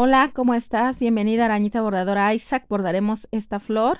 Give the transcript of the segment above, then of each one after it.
Hola, ¿cómo estás? Bienvenida arañita bordadora Isaac. Bordaremos esta flor,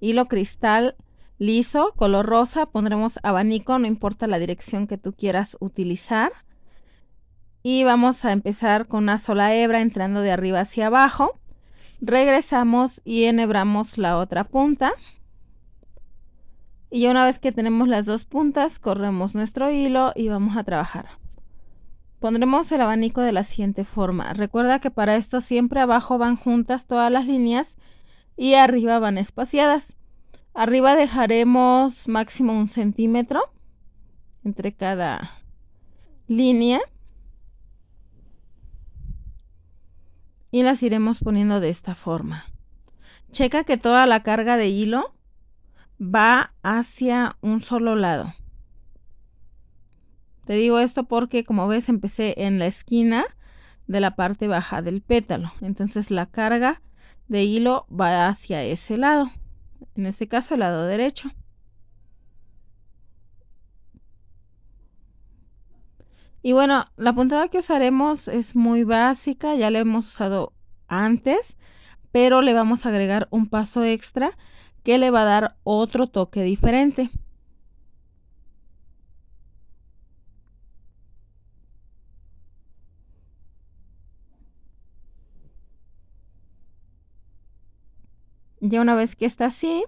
hilo cristal liso, color rosa. Pondremos abanico, no importa la dirección que tú quieras utilizar. Y vamos a empezar con una sola hebra entrando de arriba hacia abajo. Regresamos y enhebramos la otra punta. Y una vez que tenemos las dos puntas, corremos nuestro hilo y vamos a trabajar. Pondremos el abanico de la siguiente forma. Recuerda que para esto siempre abajo van juntas todas las líneas y arriba van espaciadas. Arriba dejaremos máximo un centímetro entre cada línea. Y las iremos poniendo de esta forma. Checa que toda la carga de hilo va hacia un solo lado. Te digo esto porque como ves empecé en la esquina de la parte baja del pétalo. Entonces la carga de hilo va hacia ese lado. En este caso el lado derecho. Y bueno, la puntada que usaremos es muy básica, ya la hemos usado antes, pero le vamos a agregar un paso extra que le va a dar otro toque diferente. ya una vez que está así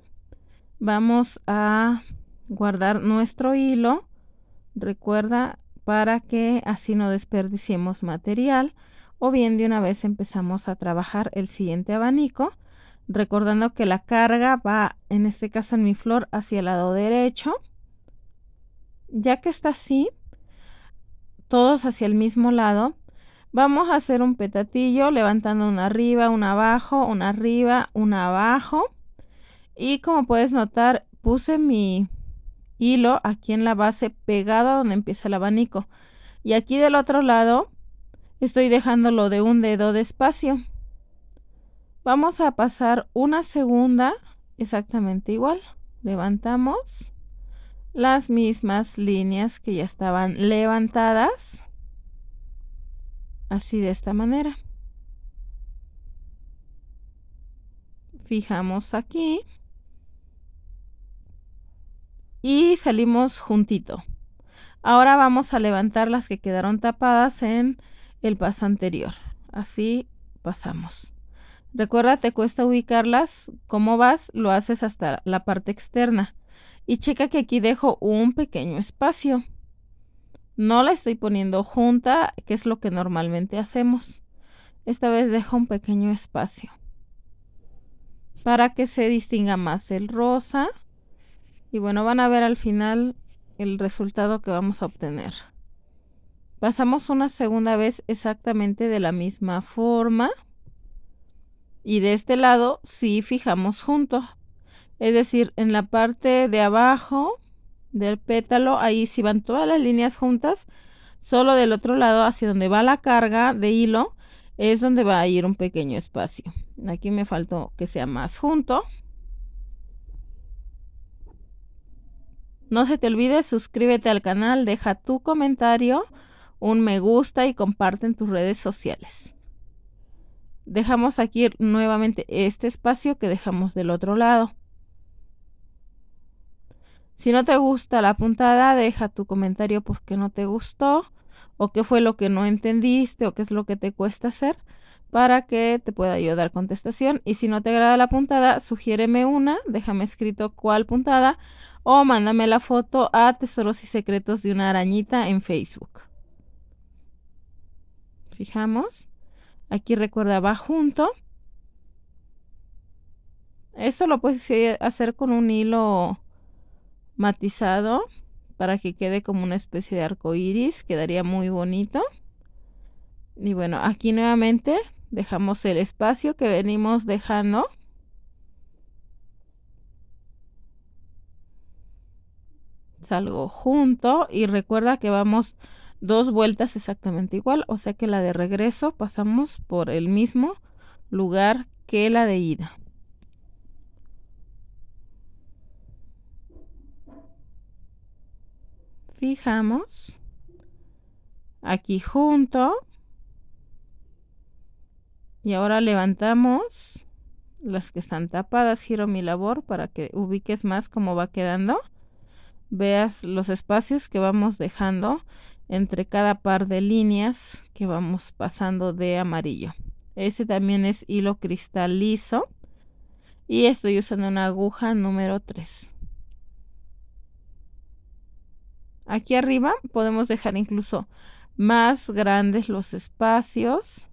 vamos a guardar nuestro hilo recuerda para que así no desperdiciemos material o bien de una vez empezamos a trabajar el siguiente abanico recordando que la carga va en este caso en mi flor hacia el lado derecho ya que está así todos hacia el mismo lado Vamos a hacer un petatillo levantando una arriba, una abajo, una arriba, una abajo. Y como puedes notar, puse mi hilo aquí en la base pegada donde empieza el abanico. Y aquí del otro lado estoy dejándolo de un dedo de espacio. Vamos a pasar una segunda exactamente igual. Levantamos las mismas líneas que ya estaban levantadas así de esta manera. Fijamos aquí. Y salimos juntito. Ahora vamos a levantar las que quedaron tapadas en el paso anterior. Así pasamos. Recuerda, te cuesta ubicarlas. ¿Cómo vas? Lo haces hasta la parte externa. Y checa que aquí dejo un pequeño espacio. No la estoy poniendo junta, que es lo que normalmente hacemos. Esta vez dejo un pequeño espacio para que se distinga más el rosa. Y bueno, van a ver al final el resultado que vamos a obtener. Pasamos una segunda vez exactamente de la misma forma. Y de este lado sí fijamos juntos. Es decir, en la parte de abajo del pétalo, ahí si van todas las líneas juntas, solo del otro lado hacia donde va la carga de hilo es donde va a ir un pequeño espacio. Aquí me faltó que sea más junto. No se te olvide, suscríbete al canal, deja tu comentario, un me gusta y comparte en tus redes sociales. Dejamos aquí nuevamente este espacio que dejamos del otro lado. Si no te gusta la puntada, deja tu comentario porque no te gustó o qué fue lo que no entendiste o qué es lo que te cuesta hacer para que te pueda ayudar contestación. Y si no te agrada la puntada, sugiéreme una, déjame escrito cuál puntada o mándame la foto a Tesoros y Secretos de una arañita en Facebook. Fijamos. Aquí recuerda, va junto. Esto lo puedes eh, hacer con un hilo matizado para que quede como una especie de arco iris, quedaría muy bonito. Y bueno, aquí nuevamente dejamos el espacio que venimos dejando. Salgo junto y recuerda que vamos dos vueltas exactamente igual, o sea que la de regreso pasamos por el mismo lugar que la de ida. fijamos aquí junto y ahora levantamos las que están tapadas giro mi labor para que ubiques más cómo va quedando veas los espacios que vamos dejando entre cada par de líneas que vamos pasando de amarillo este también es hilo cristal liso y estoy usando una aguja número 3 Aquí arriba podemos dejar incluso más grandes los espacios.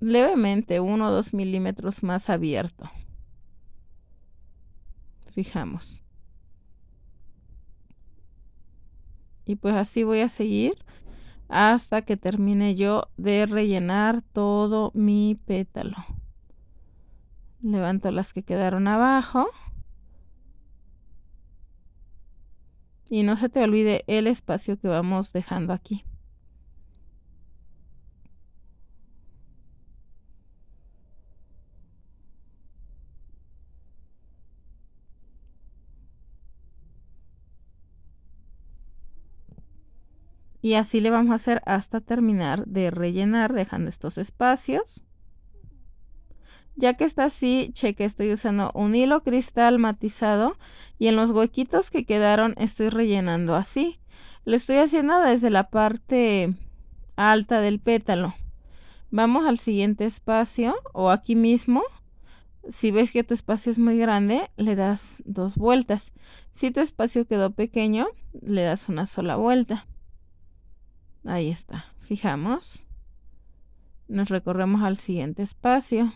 Levemente, uno o dos milímetros más abierto. Fijamos. Y pues así voy a seguir hasta que termine yo de rellenar todo mi pétalo. Levanto las que quedaron abajo. y no se te olvide el espacio que vamos dejando aquí. Y así le vamos a hacer hasta terminar de rellenar dejando estos espacios. Ya que está así, cheque, estoy usando un hilo cristal matizado y en los huequitos que quedaron estoy rellenando así. Lo estoy haciendo desde la parte alta del pétalo. Vamos al siguiente espacio o aquí mismo. Si ves que tu espacio es muy grande, le das dos vueltas. Si tu espacio quedó pequeño, le das una sola vuelta. Ahí está. Fijamos. Nos recorremos al siguiente espacio.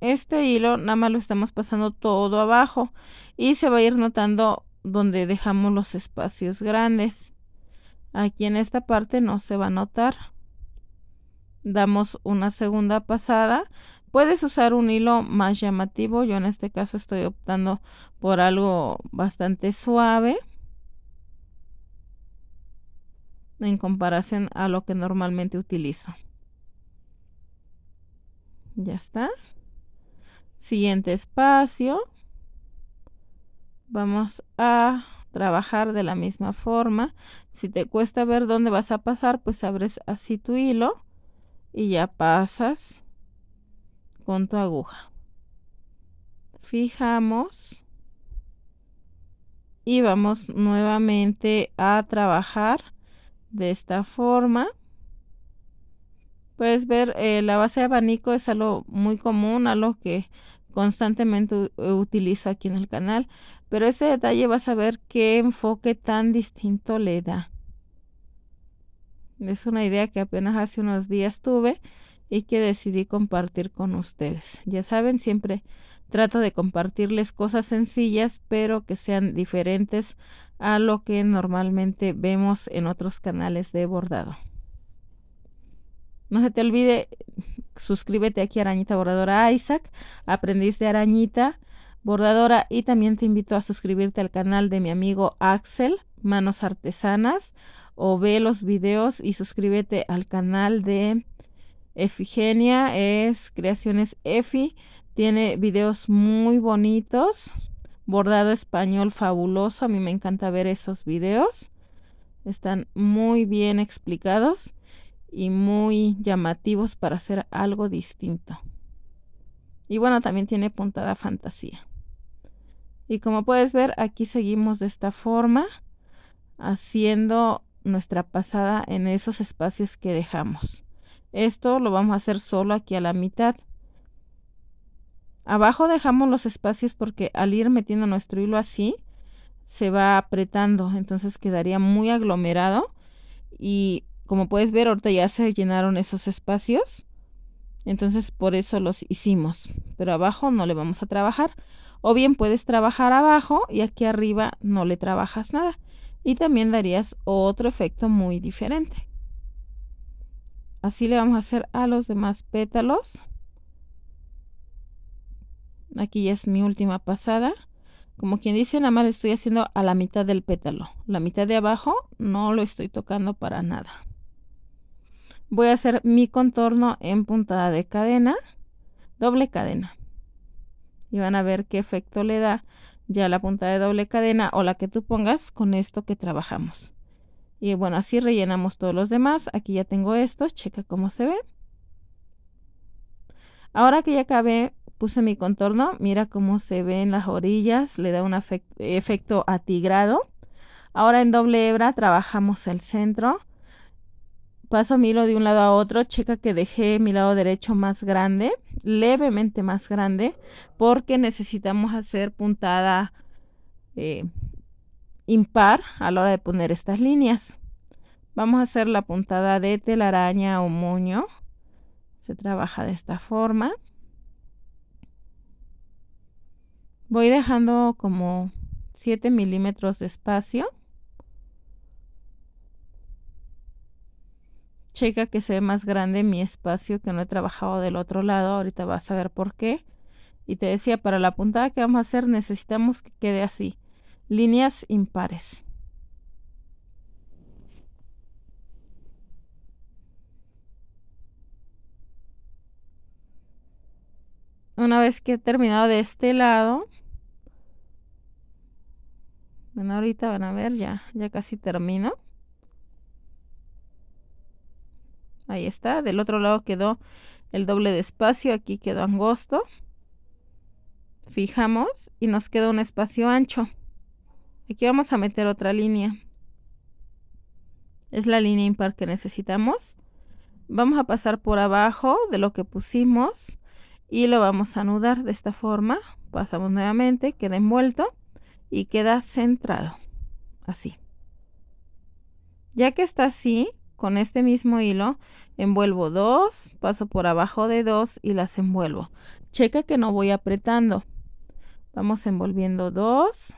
este hilo nada más lo estamos pasando todo abajo y se va a ir notando donde dejamos los espacios grandes aquí en esta parte no se va a notar damos una segunda pasada puedes usar un hilo más llamativo yo en este caso estoy optando por algo bastante suave en comparación a lo que normalmente utilizo ya está Siguiente espacio. Vamos a trabajar de la misma forma. Si te cuesta ver dónde vas a pasar, pues abres así tu hilo y ya pasas con tu aguja. Fijamos y vamos nuevamente a trabajar de esta forma. Puedes ver eh, la base de abanico es algo muy común, a algo que constantemente eh, utilizo aquí en el canal, pero ese detalle vas a ver qué enfoque tan distinto le da. Es una idea que apenas hace unos días tuve y que decidí compartir con ustedes. Ya saben, siempre trato de compartirles cosas sencillas, pero que sean diferentes a lo que normalmente vemos en otros canales de bordado. No se te olvide, suscríbete aquí a Arañita Bordadora Isaac, aprendiz de Arañita Bordadora y también te invito a suscribirte al canal de mi amigo Axel, Manos Artesanas, o ve los videos y suscríbete al canal de Efigenia, es Creaciones Efi, tiene videos muy bonitos, bordado español fabuloso, a mí me encanta ver esos videos, están muy bien explicados y muy llamativos para hacer algo distinto. Y bueno, también tiene puntada fantasía. Y como puedes ver, aquí seguimos de esta forma, haciendo nuestra pasada en esos espacios que dejamos. Esto lo vamos a hacer solo aquí a la mitad. Abajo dejamos los espacios porque al ir metiendo nuestro hilo así, se va apretando, entonces quedaría muy aglomerado y como puedes ver, ahorita ya se llenaron esos espacios. Entonces por eso los hicimos. Pero abajo no le vamos a trabajar. O bien puedes trabajar abajo y aquí arriba no le trabajas nada. Y también darías otro efecto muy diferente. Así le vamos a hacer a los demás pétalos. Aquí ya es mi última pasada. Como quien dice, nada más le estoy haciendo a la mitad del pétalo. La mitad de abajo no lo estoy tocando para nada voy a hacer mi contorno en puntada de cadena, doble cadena. Y van a ver qué efecto le da ya la punta de doble cadena o la que tú pongas con esto que trabajamos. Y bueno, así rellenamos todos los demás. Aquí ya tengo estos, checa cómo se ve. Ahora que ya acabé, puse mi contorno, mira cómo se ve en las orillas, le da un efecto atigrado. Ahora en doble hebra trabajamos el centro paso mi hilo de un lado a otro, checa que dejé mi lado derecho más grande, levemente más grande, porque necesitamos hacer puntada eh, impar a la hora de poner estas líneas. Vamos a hacer la puntada de telaraña o moño. Se trabaja de esta forma. Voy dejando como 7 milímetros de espacio. checa que se ve más grande mi espacio que no he trabajado del otro lado. Ahorita vas a ver por qué. Y te decía, para la puntada que vamos a hacer necesitamos que quede así. Líneas impares. Una vez que he terminado de este lado, bueno, ahorita van a ver, ya, ya casi termino. Ahí está. Del otro lado quedó el doble de espacio. Aquí quedó angosto. Fijamos y nos queda un espacio ancho. Aquí vamos a meter otra línea. Es la línea impar que necesitamos. Vamos a pasar por abajo de lo que pusimos y lo vamos a anudar de esta forma. Pasamos nuevamente, queda envuelto y queda centrado. Así. Ya que está así, con este mismo hilo, envuelvo dos, paso por abajo de dos y las envuelvo. Checa que no voy apretando. Vamos envolviendo dos,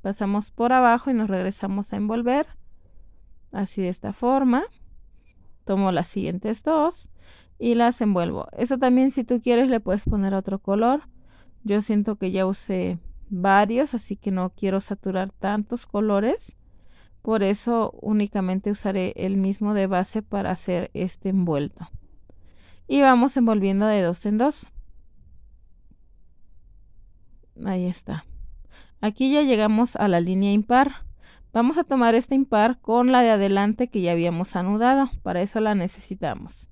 pasamos por abajo y nos regresamos a envolver. Así de esta forma. Tomo las siguientes dos y las envuelvo. Eso también si tú quieres le puedes poner otro color. Yo siento que ya usé varios, así que no quiero saturar tantos colores por eso únicamente usaré el mismo de base para hacer este envuelto. Y vamos envolviendo de dos en dos. Ahí está. Aquí ya llegamos a la línea impar. Vamos a tomar esta impar con la de adelante que ya habíamos anudado. Para eso la necesitamos.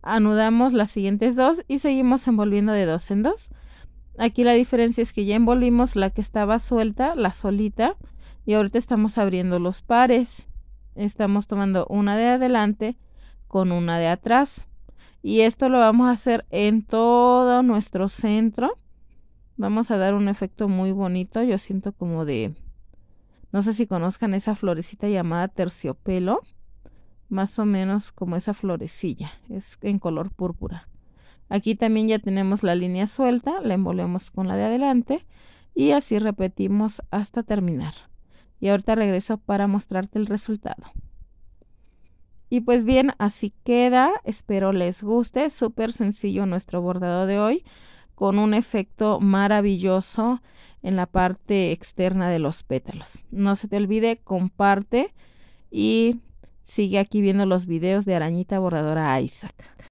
Anudamos las siguientes dos y seguimos envolviendo de dos en dos. Aquí la diferencia es que ya envolvimos la que estaba suelta, la solita, y ahorita estamos abriendo los pares. Estamos tomando una de adelante con una de atrás. Y esto lo vamos a hacer en todo nuestro centro. Vamos a dar un efecto muy bonito. Yo siento como de... No sé si conozcan esa florecita llamada terciopelo. Más o menos como esa florecilla. Es en color púrpura. Aquí también ya tenemos la línea suelta. La envolvemos con la de adelante. Y así repetimos hasta terminar y ahorita regreso para mostrarte el resultado. Y pues bien, así queda, espero les guste, súper sencillo nuestro bordado de hoy, con un efecto maravilloso en la parte externa de los pétalos. No se te olvide, comparte y sigue aquí viendo los videos de Arañita Bordadora Isaac.